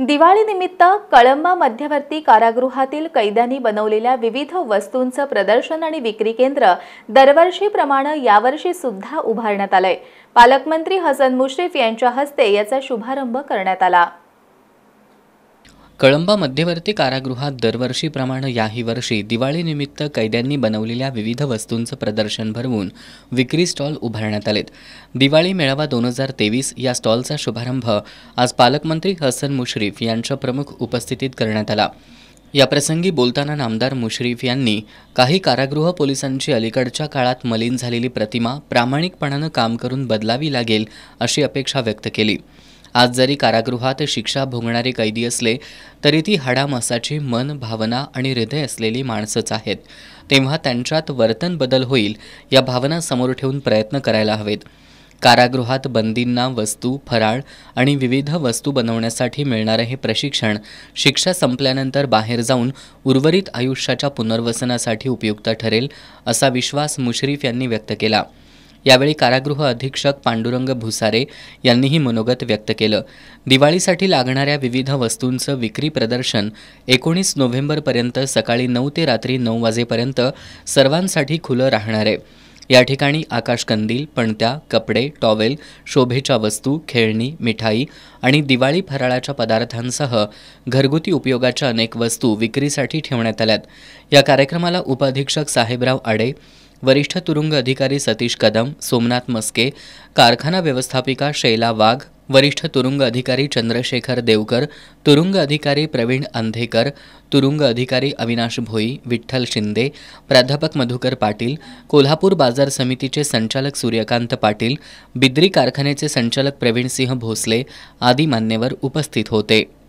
दिवाळीनिमित्त कळंबा मध्यवर्ती कारागृहातील कैद्यांनी बनवलेल्या विविध वस्तूंचं प्रदर्शन आणि विक्री केंद्र दरवर्षीप्रमाणे यावर्षी सुद्धा उभारण्यात आलंय पालकमंत्री हसन मुश्रीफ यांच्या हस्ते याचा शुभारंभ करण्यात आला कळंबा मध्यवर्ती कारागृहात दरवर्षीप्रमाणे याही वर्षी दिवाळीनिमित्त कैद्यांनी बनवलेल्या विविध वस्तूंचं प्रदर्शन भरवून विक्री स्टॉल उभारण्यात आलेत दिवाळी मेळावा दोन हजार तेवीस या स्टॉलचा शुभारंभ आज पालकमंत्री हसन मुश्रीफ यांच्या प्रमुख उपस्थितीत करण्यात आला याप्रसंगी बोलताना नामदार मुश्रीफ यांनी काही कारागृह पोलिसांची अलीकडच्या काळात मलिन झालेली प्रतिमा प्रामाणिकपणानं काम करून बदलावी लागेल अशी अपेक्षा व्यक्त केली आज जरी कारागृहात शिक्षा भोगणारे कैदी असले तरी ती हाडामासाची मन भावना आणि हृदय असलेली माणसंच आहेत तेव्हा त्यांच्यात वर्तन बदल होईल या भावना समोर ठेवून प्रयत्न करायला हवेत कारागृहात बंदींना वस्तू फराळ आणि विविध वस्तू बनवण्यासाठी मिळणारं हे प्रशिक्षण शिक्षा संपल्यानंतर बाहेर जाऊन उर्वरित आयुष्याच्या पुनर्वसनासाठी उपयुक्त ठरेल असा विश्वास मुश्रीफ यांनी व्यक्त केला यावेळी कारागृह अधीक्षक पांडुरंग भुसारे यांनीही मनोगत व्यक्त केलं दिवाळीसाठी लागणाऱ्या विविध वस्तूंचं विक्री प्रदर्शन एकोणीस नोव्हेंबरपर्यंत सकाळी नऊ ते रात्री नऊ वाजेपर्यंत सर्वांसाठी खुलं राहणार आहे या ठिकाणी आकाशकंदील पणत्या कपडे टॉवेल शोभेच्या वस्तू खेळणी मिठाई आणि दिवाळी फराळाच्या पदार्थांसह घरगुती उपयोगाच्या अनेक वस्तू विक्रीसाठी ठेवण्यात आल्यात या कार्यक्रमाला उपाधीक्षक साहेबराव आडे वरिष्ठ तुरुंग अधिकारी सतीश कदम सोमनाथ मस्के कारखाना व्यवस्थापिका शैला वाघ वरिष्ठ तुरुंग अधिकारी चंद्रशेखर देवकर तुरुंग अधिकारी प्रवीण अंधेकर तुरुंग अधिकारी अविनाश भोई विठ्ठल शिंदे प्राध्यापक मधुकर पाटील कोल्हापूर बाजार समितीचे संचालक सूर्यकांत पाटील बिद्री कारखान्याचे संचालक प्रवीणसिंह भोसले आदी मान्यवर उपस्थित होते